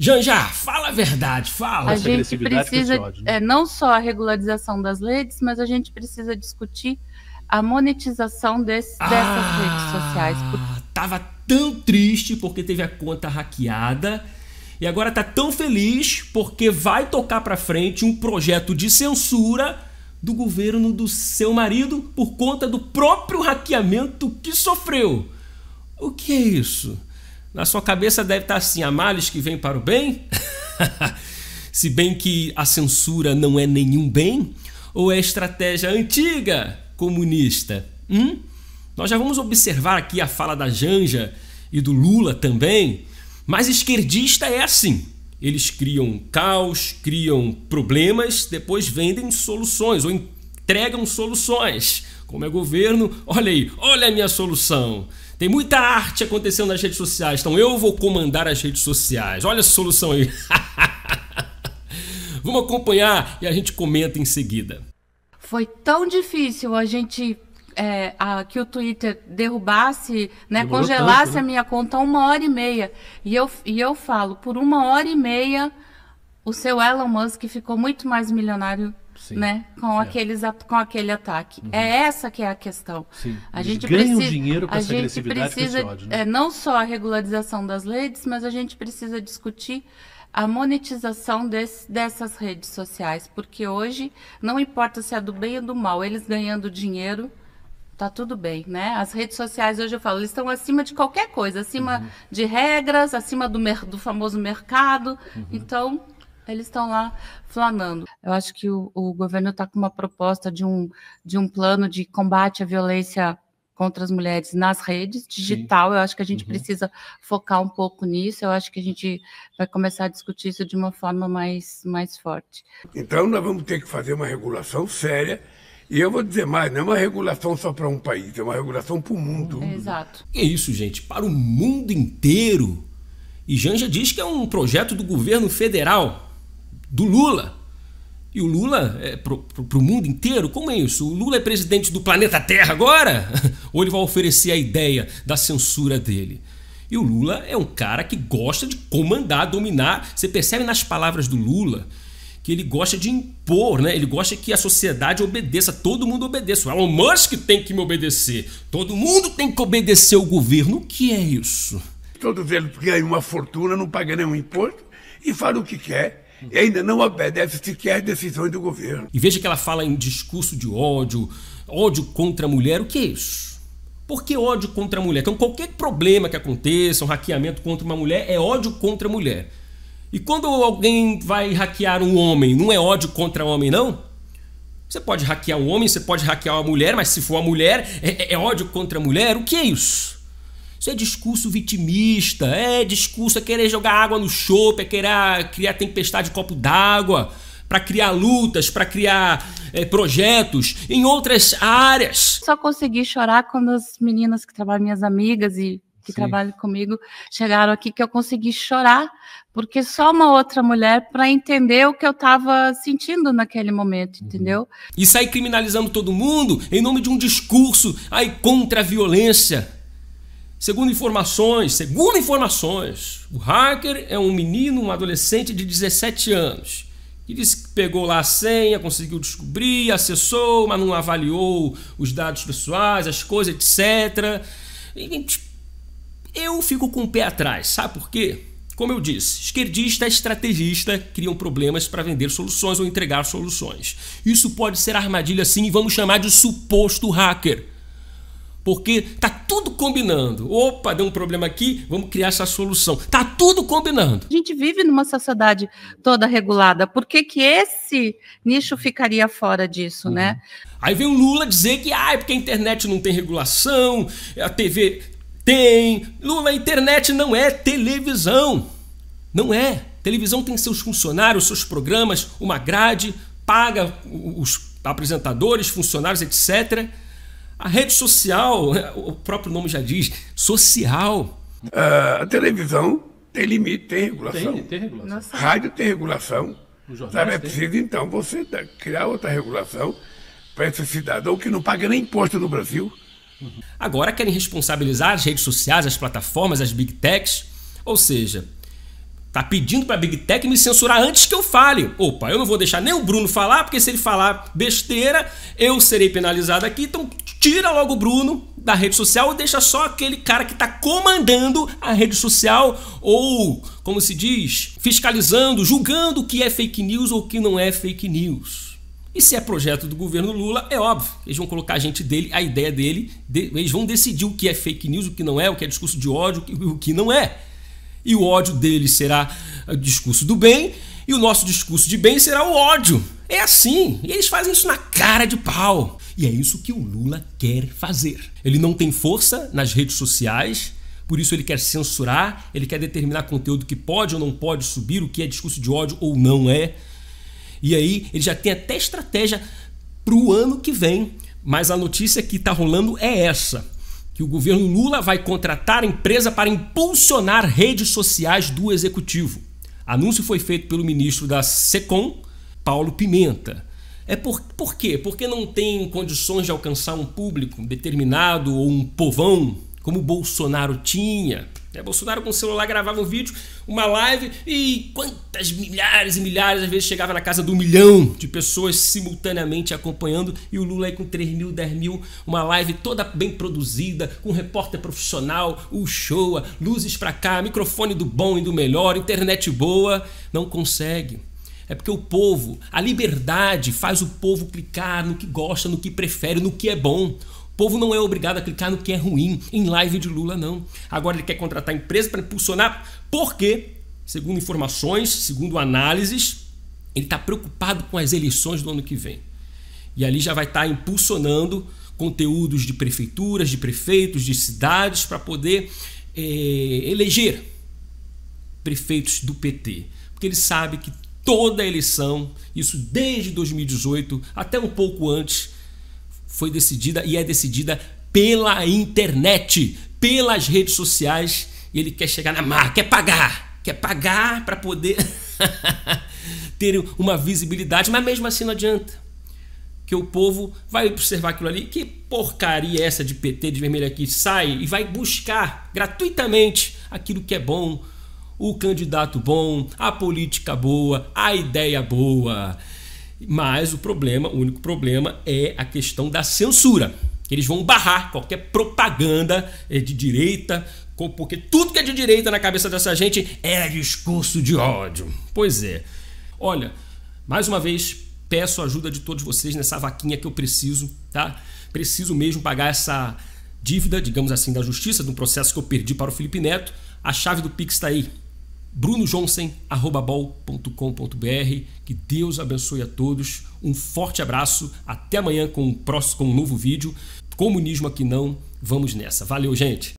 Janja, fala a verdade, fala. A Essa gente precisa ódio, né? é, não só a regularização das leis, mas a gente precisa discutir a monetização desse, ah, dessas redes sociais. Porque... Tava tão triste porque teve a conta hackeada e agora tá tão feliz porque vai tocar para frente um projeto de censura do governo do seu marido por conta do próprio hackeamento que sofreu. O que é isso? Na sua cabeça deve estar assim: há males que vêm para o bem? Se bem que a censura não é nenhum bem? Ou é estratégia antiga comunista? Hum? Nós já vamos observar aqui a fala da Janja e do Lula também, mas esquerdista é assim. Eles criam caos, criam problemas, depois vendem soluções ou entregam soluções. Como é governo, olha aí, olha a minha solução. Tem muita arte acontecendo nas redes sociais, então eu vou comandar as redes sociais. Olha a solução aí. Vamos acompanhar e a gente comenta em seguida. Foi tão difícil a gente é, a, que o Twitter derrubasse, né, congelasse tanto, né? a minha conta uma hora e meia. E eu, e eu falo, por uma hora e meia, o seu Elon Musk ficou muito mais milionário Sim. né? Com, é. aqueles, com aquele ataque. Uhum. É essa que é a questão. Sim. A gente ganham precisa, dinheiro com essa agressividade precisa, com ódio, né? é, não só a regularização das leis, mas a gente precisa discutir a monetização desse, dessas redes sociais, porque hoje não importa se é do bem ou do mal, eles ganhando dinheiro, tá tudo bem, né? As redes sociais hoje eu falo, eles estão acima de qualquer coisa, acima uhum. de regras, acima do, mer do famoso mercado. Uhum. Então, eles estão lá flanando. Eu acho que o, o governo está com uma proposta de um, de um plano de combate à violência contra as mulheres nas redes digital. Sim. Eu acho que a gente uhum. precisa focar um pouco nisso. Eu acho que a gente vai começar a discutir isso de uma forma mais, mais forte. Então, nós vamos ter que fazer uma regulação séria. E eu vou dizer mais, não é uma regulação só para um país, é uma regulação para o mundo. É, exato. E é isso, gente, para o mundo inteiro. E Janja diz que é um projeto do governo federal, do Lula. E o Lula, é, para o mundo inteiro, como é isso? O Lula é presidente do planeta Terra agora? Ou ele vai oferecer a ideia da censura dele? E o Lula é um cara que gosta de comandar, dominar. Você percebe nas palavras do Lula que ele gosta de impor, né? Ele gosta que a sociedade obedeça, todo mundo obedeça. O Elon Musk tem que me obedecer. Todo mundo tem que obedecer o governo. O que é isso? Todo velho ganha uma fortuna, não paga nenhum imposto e fala o que quer e ainda não obedece sequer decisões do governo. E veja que ela fala em discurso de ódio, ódio contra a mulher, o que é isso? Por que ódio contra a mulher? Então, qualquer problema que aconteça, um hackeamento contra uma mulher, é ódio contra a mulher. E quando alguém vai hackear um homem, não é ódio contra um homem, não? Você pode hackear um homem, você pode hackear uma mulher, mas se for uma mulher, é, é, é ódio contra a mulher? O que é isso? Isso é discurso vitimista, é discurso, é querer jogar água no chope, é querer ah, criar tempestade de copo d'água, para criar lutas, para criar é, projetos em outras áreas. Só consegui chorar quando as meninas que trabalham, minhas amigas e que Sim. trabalham comigo, chegaram aqui, que eu consegui chorar, porque só uma outra mulher para entender o que eu estava sentindo naquele momento, uhum. entendeu? E sair criminalizando todo mundo em nome de um discurso aí contra a violência Segundo informações, segundo informações, o hacker é um menino, um adolescente de 17 anos. que disse que pegou lá a senha, conseguiu descobrir, acessou, mas não avaliou os dados pessoais, as coisas, etc. Eu fico com o pé atrás, sabe por quê? Como eu disse, esquerdista e estrategista criam problemas para vender soluções ou entregar soluções. Isso pode ser armadilha sim e vamos chamar de suposto hacker porque tá tudo combinando. Opa, deu um problema aqui, vamos criar essa solução. Tá tudo combinando. A gente vive numa sociedade toda regulada. Por que, que esse nicho ficaria fora disso, né? uhum. né? Aí vem o Lula dizer que ah, é porque a internet não tem regulação, a TV tem. Lula, a internet não é televisão. Não é. Televisão tem seus funcionários, seus programas, uma grade, paga os apresentadores, funcionários, etc. A rede social, é, o próprio nome já diz, social. Uh, a televisão tem limite, tem regulação. Tem, tem regulação. Nossa. Rádio tem regulação. Sabe, é preciso tem. então você criar outra regulação para esse cidadão que não paga nem imposto no Brasil. Agora querem responsabilizar as redes sociais, as plataformas, as big techs. Ou seja, tá pedindo para a big tech me censurar antes que eu fale. Opa, eu não vou deixar nem o Bruno falar, porque se ele falar besteira, eu serei penalizado aqui. Então tira logo o Bruno da rede social e deixa só aquele cara que está comandando a rede social ou, como se diz, fiscalizando, julgando o que é fake news ou o que não é fake news. E se é projeto do governo Lula, é óbvio, eles vão colocar a gente dele, a ideia dele, de, eles vão decidir o que é fake news, o que não é, o que é discurso de ódio, o que não é. E o ódio dele será o ah, discurso do bem, e o nosso discurso de bem será o ódio. É assim, e eles fazem isso na cara de pau. E é isso que o Lula quer fazer. Ele não tem força nas redes sociais, por isso ele quer censurar, ele quer determinar conteúdo que pode ou não pode subir, o que é discurso de ódio ou não é. E aí ele já tem até estratégia para o ano que vem. Mas a notícia que está rolando é essa: que o governo Lula vai contratar empresa para impulsionar redes sociais do executivo. Anúncio foi feito pelo ministro da SECOM, Paulo Pimenta. É por, por quê? Porque não tem condições de alcançar um público determinado ou um povão como Bolsonaro tinha. É, Bolsonaro com o celular gravava um vídeo, uma live e quantas milhares e milhares, às vezes chegava na casa do milhão de pessoas simultaneamente acompanhando e o Lula aí com 3 mil, 10 mil, uma live toda bem produzida, com repórter profissional, o show, luzes pra cá, microfone do bom e do melhor, internet boa, não consegue. É porque o povo, a liberdade faz o povo clicar no que gosta, no que prefere, no que é bom. O povo não é obrigado a clicar no que é ruim, em live de Lula não. Agora ele quer contratar empresa para impulsionar, porque, segundo informações, segundo análises, ele está preocupado com as eleições do ano que vem. E ali já vai estar tá impulsionando conteúdos de prefeituras, de prefeitos, de cidades para poder eh, eleger prefeitos do PT. Porque ele sabe que toda a eleição, isso desde 2018 até um pouco antes, foi decidida e é decidida pela internet, pelas redes sociais. E ele quer chegar na marca, quer pagar, quer pagar para poder ter uma visibilidade, mas mesmo assim não adianta. Que o povo vai observar aquilo ali, que porcaria é essa de PT de vermelho aqui, sai e vai buscar gratuitamente aquilo que é bom, o candidato bom, a política boa, a ideia boa. Mas o problema, o único problema é a questão da censura. Eles vão barrar qualquer propaganda eh, de direita, porque tudo que é de direita na cabeça dessa gente é discurso de ódio. Pois é. Olha, mais uma vez peço a ajuda de todos vocês nessa vaquinha que eu preciso, tá? Preciso mesmo pagar essa dívida, digamos assim, da justiça, de um processo que eu perdi para o Felipe Neto. A chave do Pix está aí, brunojonsen.com.br. Que Deus abençoe a todos. Um forte abraço. Até amanhã com um, próximo, com um novo vídeo. Comunismo aqui não. Vamos nessa. Valeu, gente!